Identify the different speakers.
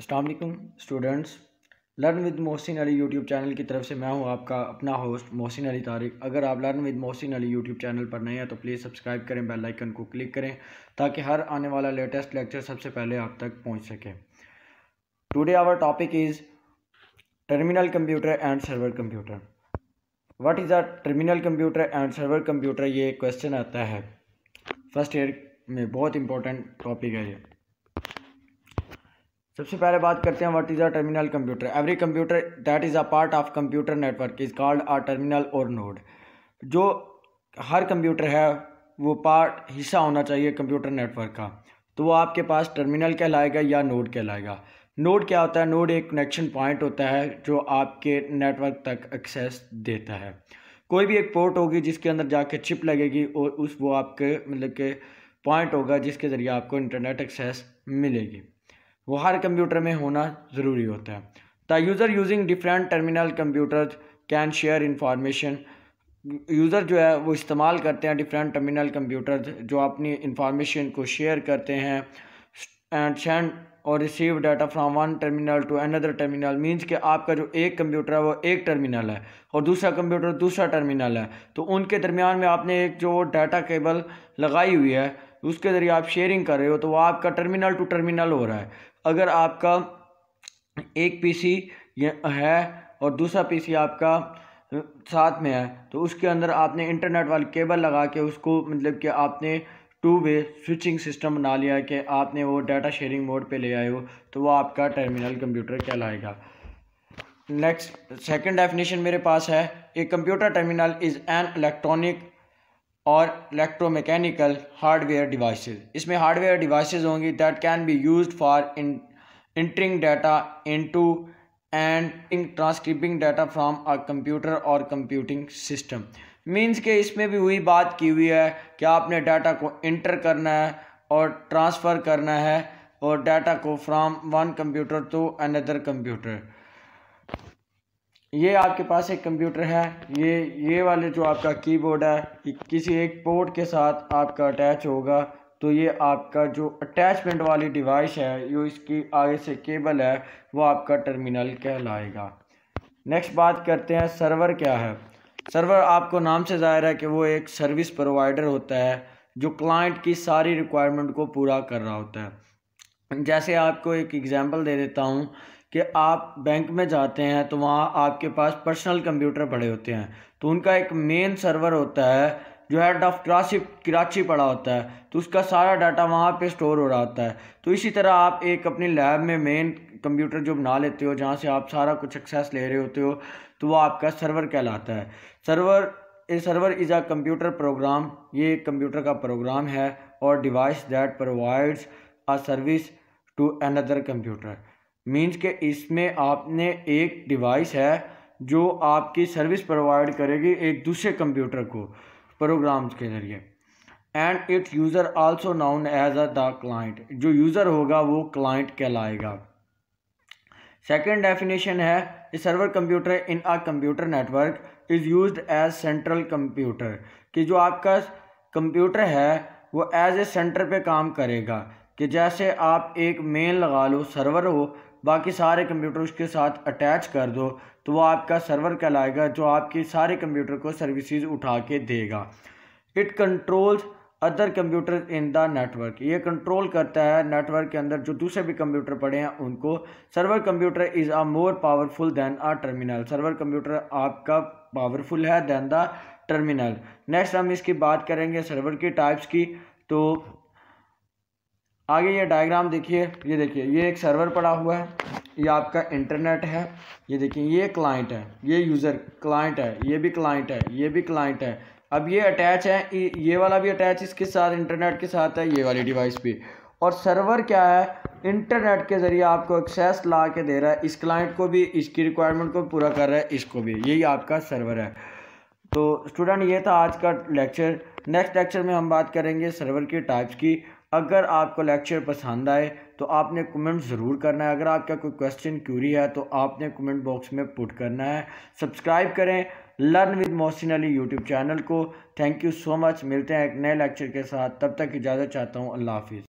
Speaker 1: Aslam students learn with Mohsin Ali YouTube channel की तरफ से मैं हूं आपका अपना होस्ट मोहसिन अली तारिक अगर आप learn with Mohsin Ali YouTube channel पर नए हैं तो प्लीज़ सब्सक्राइब करें बेल आइकन को क्लिक करें ताकि हर आने वाला लेटेस्ट लेक्चर सबसे पहले आप तक पहुंच सके today our topic is terminal computer and server computer what is a terminal computer and server computer ये क्वेश्चन आता है फर्स्ट ईयर में बहुत इंपॉर्टेंट टॉपिक है ये सबसे पहले बात करते हैं what is a terminal computer every computer that is a part of computer network is called a terminal और नोड जो हर कंप्यूटर है वो पार्ट हिस्सा होना चाहिए कंप्यूटर नेटवर्क का तो वो आपके पास टर्मिनल कहलाएगा या नोड कहलाएगा नोड क्या होता है नोड एक कनेक्शन पॉइंट होता है जो आपके नेटवर्क तक एक्सेस देता है कोई भी एक पोर्ट होगी जिसके अंदर जाके चिप लगेगी और उस वो आपके मतलब के पॉइंट होगा जिसके ज़रिए आपको इंटरनेट एक्सेस मिलेगी वो हर कंप्यूटर में होना ज़रूरी होता है the user using different terminal computer can share information user जो है वो इस्तेमाल करते हैं डिफरेंट टर्मिनल कंप्यूटर जो अपनी इंफॉर्मेशन को शेयर करते हैं एंड सेंड और receive data from one terminal to another terminal means कि आपका जो एक कंप्यूटर है वो एक टर्मिनल है और दूसरा कंप्यूटर दूसरा टर्मिनल है तो उनके दरमियान में आपने एक जो डाटा केबल लगाई हुई है उसके ज़रिए आप शेयरिंग कर रहे हो तो वह आपका टर्मिनल टू टर्मिनल हो रहा है अगर आपका एक पीसी है और दूसरा पीसी आपका साथ में है तो उसके अंदर आपने इंटरनेट वाली केबल लगा के उसको मतलब कि आपने टू वे स्विचिंग सिस्टम बना लिया है कि आपने वो डाटा शेयरिंग मोड पे ले आए हो तो वो आपका टर्मिनल कंप्यूटर कहलाएगा नेक्स्ट सेकंड डेफिनेशन मेरे पास है a computer terminal is an electronic और इलेक्ट्रोमैकेनिकल हार्डवेयर डिवाइसेस इसमें हार्डवेयर डिवाइसेस होंगी that can be used for entering data into and transcribing data from a computer और कंप्यूटिंग सिस्टम मींस के इसमें भी हुई बात की हुई है कि आपने डाटा को इंटर करना है और ट्रांसफ़र करना है और डाटा को from one computer to another computer ये आपके पास एक कंप्यूटर है ये ये वाले जो आपका कीबोर्ड है कि किसी एक पोर्ट के साथ आपका अटैच होगा तो ये आपका जो अटैचमेंट वाली डिवाइस है जो इसकी आगे से केबल है वो आपका टर्मिनल कहलाएगा नेक्स्ट बात करते हैं सर्वर क्या है सर्वर आपको नाम से ज़ाहिर है कि वो एक सर्विस प्रोवाइडर होता है जो क्लाइंट की सारी रिक्वायरमेंट को पूरा कर रहा होता है जैसे आपको एक एग्ज़ाम्पल दे देता हूँ कि आप बैंक में जाते हैं तो वहाँ आपके पास पर्सनल कंप्यूटर पड़े होते हैं तो उनका एक मेन सर्वर होता है जो हेड ऑफ कराची कराची पड़ा होता है तो उसका सारा डाटा वहाँ पे स्टोर हो रहा होता है तो इसी तरह आप एक अपनी लैब में मेन कंप्यूटर जो बना लेते हो जहाँ से आप सारा कुछ एक्सेस ले रहे होते हो तो वो आपका सर्वर कहलाता है server a server is a computer program ये एक कंप्यूटर का प्रोग्राम है और device that provides a service to another computer means के इसमें आपने एक डिवाइस है जो आपकी सर्विस प्रोवाइड करेगी एक दूसरे कंप्यूटर को प्रोग्राम्स के ज़रिए and its user also known as a the client जो यूज़र होगा वो क्लाइंट कहलाएगा सेकेंड डेफिनेशन है server computer in a computer network is use as central computer कि जो आपका कंप्यूटर है वो एज ए सेंटर पे काम करेगा कि जैसे आप एक मेन लगा लो सर्वर हो बाकी सारे कंप्यूटर उसके साथ अटैच कर दो तो वो आपका सर्वर कहलाएगा जो आपके सारे कंप्यूटर को सर्विसेज उठा के देगा it controls other computer in the network ये कंट्रोल करता है नेटवर्क के अंदर जो दूसरे भी कंप्यूटर पड़े हैं उनको server computer is a more powerful than a terminal server computer आपका पावरफुल है दैन द टर्मिनल नेक्स्ट हम इसकी बात करेंगे सर्वर की टाइप्स की तो आगे ये डायग्राम देखिए ये देखिए ये एक सर्वर पड़ा हुआ है ये आपका इंटरनेट है ये देखिए ये क्लाइंट है ये यूज़र क्लाइंट है ये भी क्लाइंट है ये भी क्लाइंट है अब ये अटैच है ये वाला भी अटैच इसके साथ इंटरनेट के साथ है ये वाली डिवाइस भी और सर्वर क्या है इंटरनेट के ज़रिए आपको एक्सेस ला के दे रहा है इस क्लाइंट को भी इसकी रिक्वायरमेंट को पूरा कर रहा है इसको भी यही आपका सर्वर है तो स्टूडेंट ये था आज का लेक्चर नेक्स्ट लेक्चर में हम बात करेंगे सर्वर के टाइप्स की अगर आपको लेक्चर पसंद आए तो आपने कमेंट ज़रूर करना है अगर आपका कोई क्वेश्चन क्यूरी है तो आपने कमेंट बॉक्स में पुट करना है सब्सक्राइब करें learn with Mohsin Ali YouTube channel को थैंक यू सो मच मिलते हैं एक नए लेक्चर के साथ तब तक इजाज़त चाहता हूँ अल्लाह हाफिज़